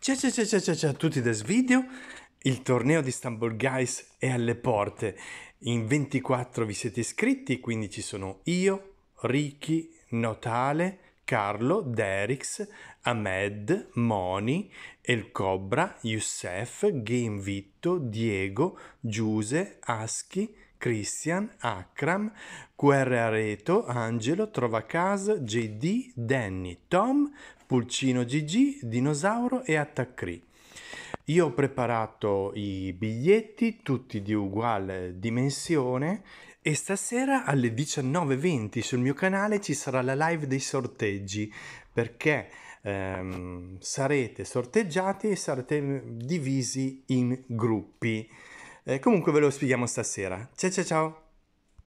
Ciao ciao ciao ciao ciao a tutti da Svideo, il torneo di Istanbul Guys è alle porte, in 24 vi siete iscritti, quindi ci sono io, Ricky, Notale, Carlo, Derix, Ahmed, Moni, El Cobra, Youssef, Game Vitto, Diego, Giuse, Aschi, Christian, Akram, Areto, Angelo, Trova Casa, JD, Danny, Tom, Pulcino GG, Dinosauro e Attaccri. Io ho preparato i biglietti, tutti di uguale dimensione, e stasera alle 19.20 sul mio canale ci sarà la live dei sorteggi, perché ehm, sarete sorteggiati e sarete divisi in gruppi. Eh, comunque ve lo spieghiamo stasera. Ciao ciao ciao!